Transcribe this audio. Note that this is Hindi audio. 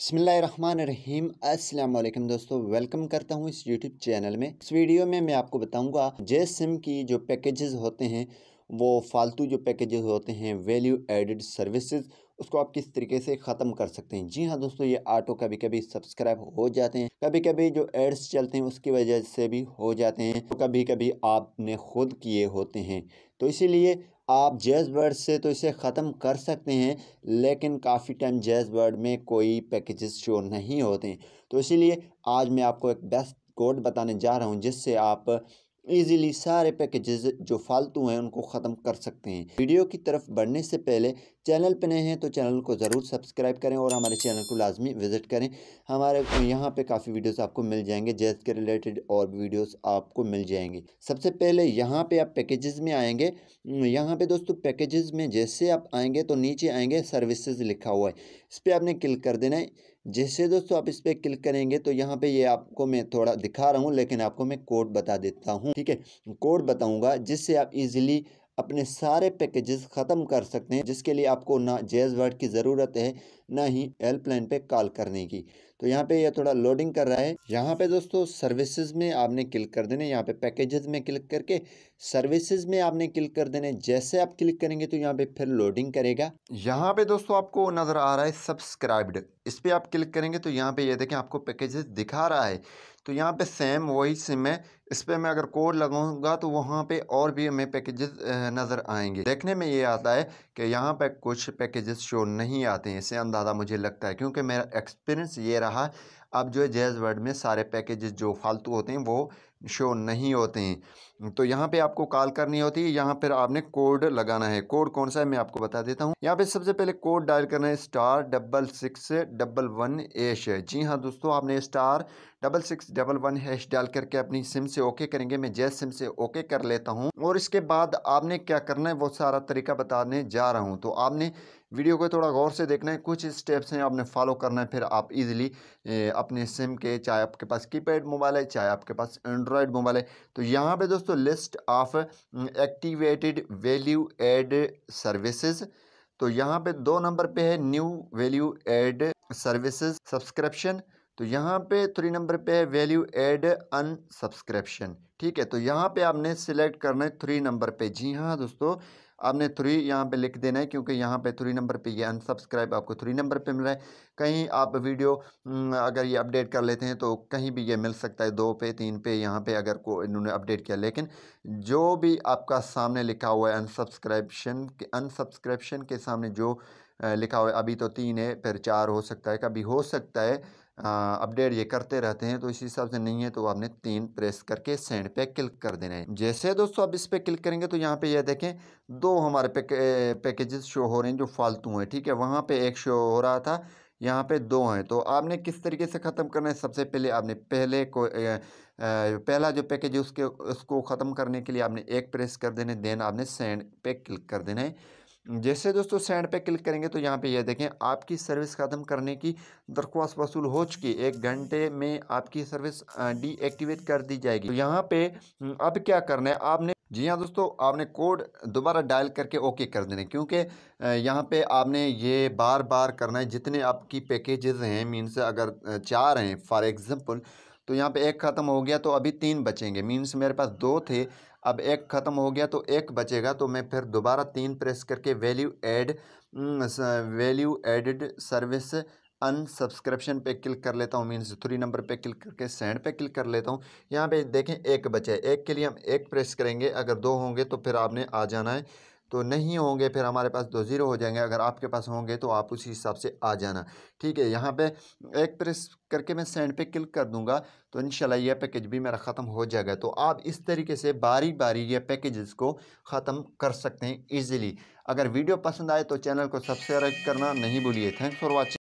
बसमीम अस्सलाम दोस्तों वेलकम करता हूँ इस यूट्यूब चैनल में इस वीडियो में मैं आपको बताऊँगा जे सिम की जो पैकेजेस होते हैं वो फालतू जो पैकेजेस होते हैं वैल्यू एडिड सर्विसेज उसको आप किस तरीके से ख़त्म कर सकते हैं जी हाँ दोस्तों ये ऑटो कभी कभी सब्सक्राइब हो जाते हैं कभी कभी जो एड्स चलते हैं उसकी वजह से भी हो जाते हैं तो कभी कभी आपने खुद किए होते हैं तो इसीलिए आप जैज़ बर्ड से तो इसे ख़त्म कर सकते हैं लेकिन काफ़ी टाइम जैज़ बर्ड में कोई पैकेजेस शो नहीं होते तो इसीलिए आज मैं आपको एक बेस्ट कोड बताने जा रहा हूँ जिससे आप इजीली सारे पैकेजेस जो फालतू हैं उनको ख़त्म कर सकते हैं वीडियो की तरफ बढ़ने से पहले चैनल पर नए हैं तो चैनल को ज़रूर सब्सक्राइब करें और हमारे चैनल को लाजमी विज़िट करें हमारे यहाँ पे काफ़ी वीडियोस आपको मिल जाएंगे जैस के रिलेटेड और वीडियोस आपको मिल जाएंगे सबसे पहले यहाँ पे आप पैकेजेस में आएंगे यहाँ पे दोस्तों पैकेजेस में जैसे आप आएंगे तो नीचे आएंगे सर्विसेज लिखा हुआ है इस पर आपने क्लिक कर देना है जैसे दोस्तों आप इस पर क्लिक करेंगे तो यहाँ पे ये आपको मैं थोड़ा दिखा रहा हूँ लेकिन आपको मैं कोड बता देता हूँ ठीक है कोड बताऊँगा जिससे आप इजीली अपने सारे पैकेजेस ख़त्म कर सकते हैं जिसके लिए आपको ना जेज वर्ड की ज़रूरत है ना ही हेल्पलाइन पे कॉल करने की तो यहाँ पे ये थोड़ा लोडिंग कर रहा है यहाँ पे दोस्तों सर्विसेज में आपने क्लिक कर देने यहाँ पे पैकेजेस में क्लिक करके सर्विसेज में आपने क्लिक कर देने जैसे आप क्लिक करेंगे तो यहाँ पे फिर लोडिंग करेगा यहाँ पे दोस्तों आपको नज़र आ रहा है सब्सक्राइब्ड इस पर आप क्लिक करेंगे तो यहाँ पे ये यह देखें आपको पैकेजेस दिखा रहा है तो यहाँ पे सेम वही सिम है इस पर मैं अगर कोड लगाऊंगा तो वहाँ पे और भी हमें पैकेजेस नज़र आएंगे देखने में ये आता है कि यहाँ पे कुछ पैकेजेस शो नहीं आते हैं इसे अंदर ज़्यादा मुझे लगता है क्योंकि मेरा एक्सपीरियंस ये रहा अब जो है जैज़ वर्ड में सारे पैकेजेस जो फालतू होते हैं वो शो नहीं होते हैं तो यहाँ पे आपको कॉल करनी होती है यहाँ पर आपने कोड लगाना है कोड कौन सा है मैं आपको बता देता हूँ यहाँ पे सबसे पहले कोड डायल करना है star double six double one hash जी हाँ दोस्तों आपने star double six double one hash डाल करके अपनी सिम से ओके करेंगे मैं जैस सिम से ओके कर लेता हूँ और इसके बाद आपने क्या करना है वो सारा तरीका बताने जा रहा हूँ तो आपने वीडियो को थोड़ा गौर से देखना है कुछ स्टेप्स हैं आपने फॉलो करना है फिर आप इजीली अपने सिम के चाहे आपके पास कीपैड मोबाइल है चाहे आपके पास एंड्रॉयड मोबाइल है तो यहाँ पे दोस्तों list of activated value add services तो यहाँ पे दो नंबर पे है new value add services subscription तो यहाँ पे थ्री नंबर पे है वैल्यू एड अन सब्सक्रिप्शन ठीक है तो यहाँ पे आपने सिलेक्ट करना है थ्री नंबर पे जी हाँ दोस्तों आपने थ्री यहाँ पे लिख देना है क्योंकि यहाँ पे थ्री नंबर पे ये अनसब्सक्राइब आपको थ्री नंबर पे मिल रहा है कहीं आप वीडियो हम्म, अगर ये अपडेट कर लेते हैं तो कहीं भी ये मिल सकता है दो पे तीन पे यहाँ पे अगर को इन्होंने अपडेट किया लेकिन जो भी आपका सामने लिखा हुआ है अनसब्सक्राइबशन अनसब्सक्रिप्शन के सामने जो लिखा हुआ है अभी तो तीन है फिर चार हो सकता है कभी हो सकता है अपडेट ये करते रहते हैं तो इसी हिसाब से नहीं है तो आपने तीन प्रेस करके सेंड पे क्लिक कर देना है जैसे दोस्तों आप इस पर क्लिक करेंगे तो यहाँ पे ये यह देखें दो हमारे पैक, पैकेजेस शो हो रहे हैं जो फालतू हैं ठीक है वहाँ पे एक शो हो रहा था यहाँ पे दो हैं तो आपने किस तरीके से ख़त्म करना है सबसे पहले आपने पहले को आ, पहला जो पैकेज है उसके उसको ख़त्म करने के लिए आपने एक प्रेस कर देना है देन आपने सेंड पे क्लिक कर देना है जैसे दोस्तों सेंड पे क्लिक करेंगे तो यहाँ पे ये यह देखें आपकी सर्विस ख़त्म करने की दरख्वास्त वसूल हो चुकी एक घंटे में आपकी सर्विस डीएक्टिवेट कर दी जाएगी तो यहाँ पे हम्म, अब क्या करना है आपने जी हाँ दोस्तों आपने कोड दोबारा डायल करके ओके कर देना क्योंकि यहाँ पे आपने ये बार बार करना है जितने आपकी पैकेजेस हैं मीन्स अगर चार हैं फॉर एग्ज़ाम्पल तो यहाँ पे एक ख़त्म हो गया तो अभी तीन बचेंगे मीन्स मेरे पास दो थे अब एक ख़त्म हो गया तो एक बचेगा तो मैं फिर दोबारा तीन प्रेस करके value add value added service unsubscription पे क्लिक कर लेता हूँ मीन्स थ्री नंबर पे क्लिक करके सेंड पे क्लिक कर लेता हूँ यहाँ पे देखें एक बचा है एक के लिए हम एक प्रेस करेंगे अगर दो होंगे तो फिर आपने आ जाना है तो नहीं होंगे फिर हमारे पास दो ज़ीरो हो जाएंगे अगर आपके पास होंगे तो आप उसी हिसाब से आ जाना ठीक है यहाँ पे एक प्रेस करके मैं सेंड पे क्लिक कर दूँगा तो इन यह पैकेज भी मेरा ख़त्म हो जाएगा तो आप इस तरीके से बारी बारी ये पैकेजेस को ख़त्म कर सकते हैं ईजिली अगर वीडियो पसंद आए तो चैनल को सब्सक्राइब करना नहीं भूलिए थैंक्स फॉर वॉचिंग